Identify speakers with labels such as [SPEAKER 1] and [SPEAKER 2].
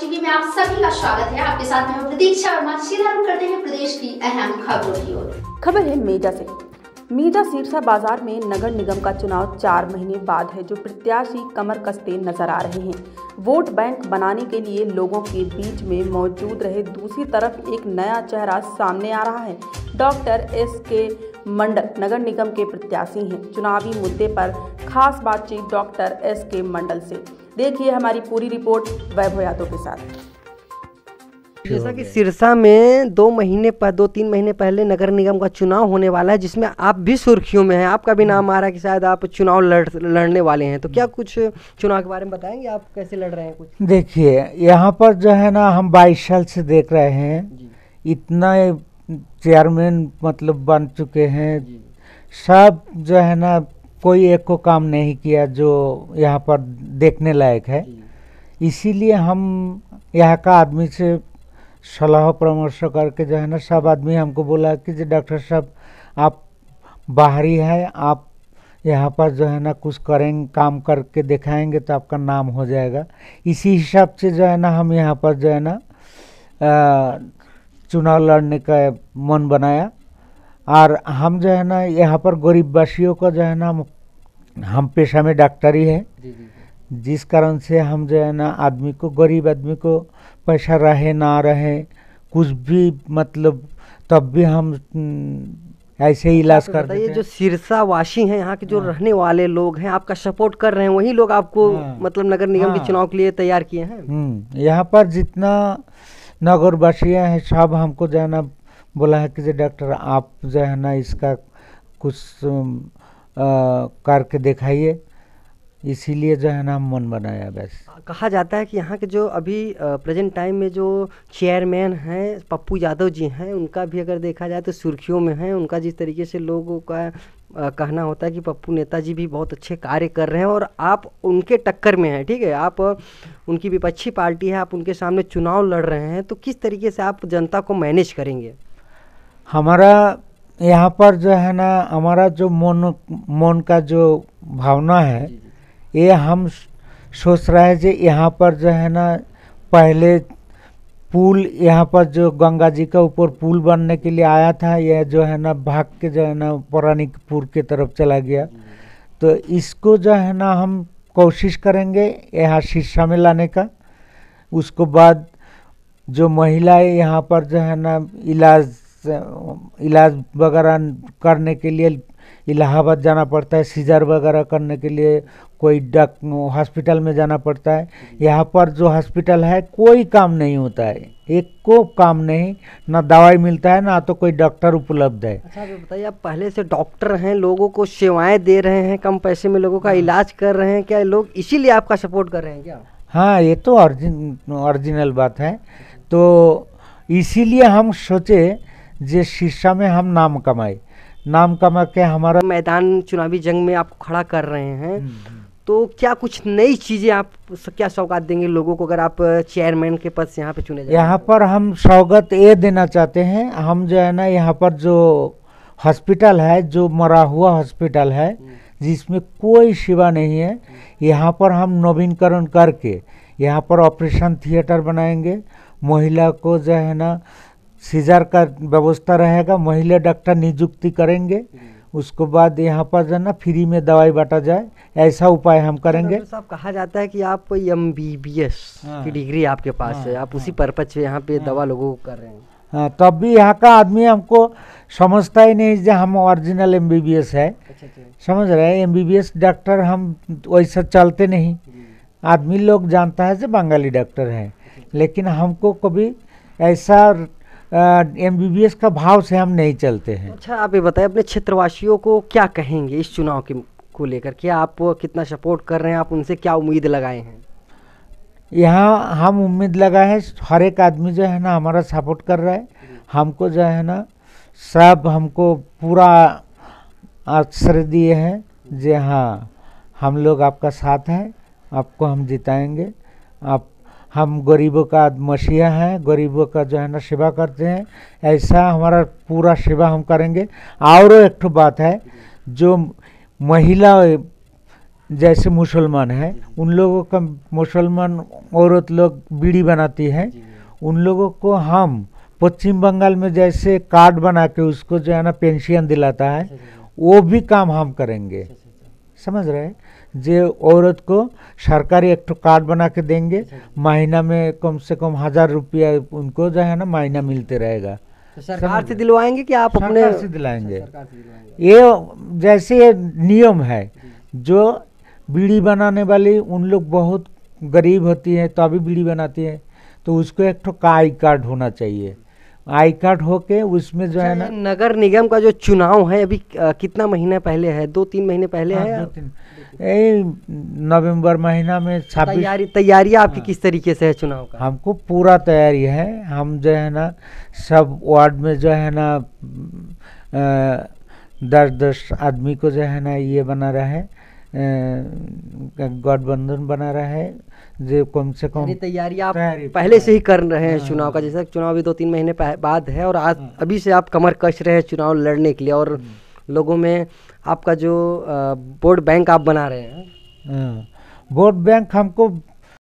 [SPEAKER 1] TV में आप सभी का स्वागत है आपके साथ में प्रतीक्षा वर्मा सीधा रुख करते हैं प्रदेश की अहम खबरों की ओर खबर है मेजा से मीजा सिरसा बाजार में नगर निगम का चुनाव चार महीने बाद है जो प्रत्याशी कमर कसते नजर आ रहे हैं वोट बैंक बनाने के लिए लोगों के बीच में मौजूद रहे दूसरी तरफ एक नया चेहरा सामने आ रहा है डॉक्टर एस के मंडल नगर निगम के प्रत्याशी हैं चुनावी मुद्दे पर खास बातचीत डॉक्टर एस के मंडल से देखिए हमारी पूरी रिपोर्ट वैभव यादव के साथ जैसा कि सिरसा में दो महीने पर दो तीन महीने पहले नगर निगम का चुनाव होने वाला है जिसमें आप भी सुर्खियों में हैं आपका भी नाम आ रहा है कि शायद आप चुनाव लड़ लड़ने वाले हैं तो क्या हम्म। कुछ चुनाव के बारे में बताएंगे आप कैसे लड़ रहे हैं कुछ
[SPEAKER 2] देखिए यहाँ पर जो है ना हम बाईस साल से देख रहे हैं इतना चेयरमैन मतलब बन चुके हैं सब जो है ना कोई एक को काम नहीं किया जो यहाँ पर देखने लायक है इसीलिए हम यहाँ का आदमी से सलाह परामर्श करके जो है ना सब आदमी हमको बोला कि जो डॉक्टर साहब आप बाहरी हैं आप यहाँ पर जो है ना कुछ करेंगे काम करके दिखाएंगे तो आपका नाम हो जाएगा इसी हिसाब से जो है ना हम यहाँ पर जो है ना चुनाव लड़ने का मन बनाया और हम जो है ना यहाँ पर गरीब वासियों का जो है ना हम पेशा में डॉक्टरी है जिस कारण से हम जो है ना आदमी को गरीब आदमी को पैसा रहे ना रहे कुछ भी मतलब तब भी हम हम्म, ऐसे ही इलाज तो कर ये जो
[SPEAKER 1] सिरसा वासी हैं यहाँ के जो हाँ। रहने वाले लोग हैं आपका सपोर्ट कर रहे हैं वही लोग आपको हाँ। मतलब नगर निगम के हाँ। चुनाव के लिए तैयार किए हैं
[SPEAKER 2] हम्म, यहाँ पर जितना नगर वासियाँ हैं सब हमको जो है ना बोला है कि जो डॉक्टर आप जो है ना इसका कुछ करके दिखाइए इसीलिए जो है ना हम मन बनाया बस
[SPEAKER 1] कहा जाता है कि यहाँ के जो अभी प्रेजेंट टाइम में जो चेयरमैन हैं पप्पू यादव जी हैं उनका भी अगर देखा जाए तो सुर्खियों में हैं उनका जिस तरीके से लोगों का आ, कहना होता है कि पप्पू नेताजी भी बहुत अच्छे कार्य कर रहे हैं और आप उनके टक्कर में हैं ठीक है आप उनकी विपक्षी पार्टी है आप उनके सामने चुनाव लड़ रहे हैं तो किस तरीके से आप जनता को मैनेज
[SPEAKER 2] करेंगे हमारा यहाँ पर जो है ना हमारा जो मन मन का जो भावना है ये हम सोच रहे हैं जी यहाँ पर जो है ना पहले पुल यहाँ पर जो गंगा जी का ऊपर पुल बनने के लिए आया था यह जो है ना भाग के जो है ना पौराणिकपुर के तरफ चला गया तो इसको जो है ना हम कोशिश करेंगे यहाँ शीर्षा में लाने का उसको बाद जो महिलाएं यहाँ पर जो है ना इलाज इलाज वगैरह करने के लिए इलाहाबाद जाना पड़ता है सीजर वगैरह करने के लिए कोई डक हॉस्पिटल में जाना पड़ता है यहाँ पर जो हॉस्पिटल है कोई काम नहीं होता है एक को काम नहीं ना दवाई मिलता है ना तो कोई डॉक्टर उपलब्ध है
[SPEAKER 1] अच्छा बताइए आप पहले से डॉक्टर हैं लोगों को सेवाएं दे रहे हैं कम पैसे में लोगों का हाँ। इलाज कर रहे हैं क्या लोग इसीलिए आपका सपोर्ट कर रहे हैं क्या
[SPEAKER 2] हाँ ये तो ऑरिजिनल बात है तो इसीलिए हम सोचे जिस शीर्षा में हम नाम कमाए नाम कमा के हमारा मैदान
[SPEAKER 1] चुनावी जंग में आपको खड़ा कर रहे हैं हम्म, हम्म। तो क्या कुछ नई चीज़ें आप क्या सौगात देंगे लोगों को अगर आप चेयरमैन के पद से यहाँ पे चुने यहाँ
[SPEAKER 2] पर हम सौगात ये देना चाहते हैं हम जो है ना यहाँ पर जो हॉस्पिटल है जो मरा हुआ हॉस्पिटल है हम्म। जिसमें कोई सेवा नहीं है यहाँ पर हम नवीनकरण करके यहाँ पर ऑपरेशन थिएटर बनाएंगे महिला को जो है ना सीजर का व्यवस्था रहेगा महिला डॉक्टर नियुक्ति करेंगे उसको बाद यहाँ पर जो ना फ्री में दवाई बांटा जाए ऐसा उपाय हम करेंगे साहब
[SPEAKER 1] कहा जाता है कि आप कोई एम बी बी एस की डिग्री आपके पास है हाँ। आप उसी पर्पज से यहाँ पे हाँ। दवा लोगों को कर रहे हैं
[SPEAKER 2] हाँ तब भी यहाँ का आदमी हमको समझता ही नहीं जो हम original M B B S है अच्छा, अच्छा। समझ रहे हैं M B B S doctor हम वैसा चलते नहीं आदमी लोग जानता है जो बंगाली डॉक्टर हैं लेकिन हमको कभी ऐसा एम बी बी एस का भाव से हम नहीं चलते हैं अच्छा आप ये बताएं अपने क्षेत्रवासियों को क्या कहेंगे
[SPEAKER 1] इस चुनाव के को लेकर के आप कितना सपोर्ट कर रहे हैं आप उनसे क्या उम्मीद लगाए हैं
[SPEAKER 2] यहाँ हम उम्मीद लगाए हैं हर एक आदमी जो है ना हमारा सपोर्ट कर रहा है हम्म। हमको जो है ना सब हमको पूरा आश्रय दिए हैं हम्म। जी हाँ हम लोग आपका साथ हैं आपको हम जिताएंगे आप हम गरीबों का मसीहा हैं गरीबों का जो है ना सेवा करते हैं ऐसा हमारा पूरा सेवा हम करेंगे और एक ठो बात है जो महिला जैसे मुसलमान हैं उन लोगों का मुसलमान औरत लोग बीड़ी बनाती हैं उन लोगों को हम पश्चिम बंगाल में जैसे कार्ड बना के उसको जो है ना पेंशन दिलाता है अच्छा, अच्छा। वो भी काम हम करेंगे अच्छा, समझ रहे हैं जे औरत को सरकारी एक कार्ड बना के देंगे अच्छा महीना में कम से कम हज़ार रुपया उनको जो है ना महीना मिलते रहेगा तो सरकार से दिलवाएंगे कि आप अपने से दिलाएंगे अच्छा, ये जैसे नियम है जो बीड़ी बनाने वाली उन लोग बहुत गरीब होती है तो अभी बीड़ी बनाती है तो उसको एक ठो काई कार्ड होना चाहिए आई हो होके उसमें जो अच्छा, है ना नगर निगम का जो चुनाव है अभी कितना महीना पहले है दो तीन महीने पहले हाँ, है यही नवंबर महीना में छब्बीस तैयारी तैयारियाँ आपकी हाँ, किस तरीके से है चुनाव का हमको पूरा तैयारी है हम जो है ना सब वार्ड में जो है ना दस दस आदमी को जो है ना ये बना रहे हैं गठबंधन बना रहा है जो कम से कम
[SPEAKER 1] तैयारी आप पहले
[SPEAKER 2] से ही कर रहे हैं हाँ। चुनाव का जैसा चुनाव भी दो तीन महीने बाद है
[SPEAKER 1] और आज हाँ। अभी से आप कमर कस रहे हैं चुनाव लड़ने के लिए और हाँ। लोगों में आपका जो वोट बैंक आप बना रहे हैं
[SPEAKER 2] वोट बैंक हमको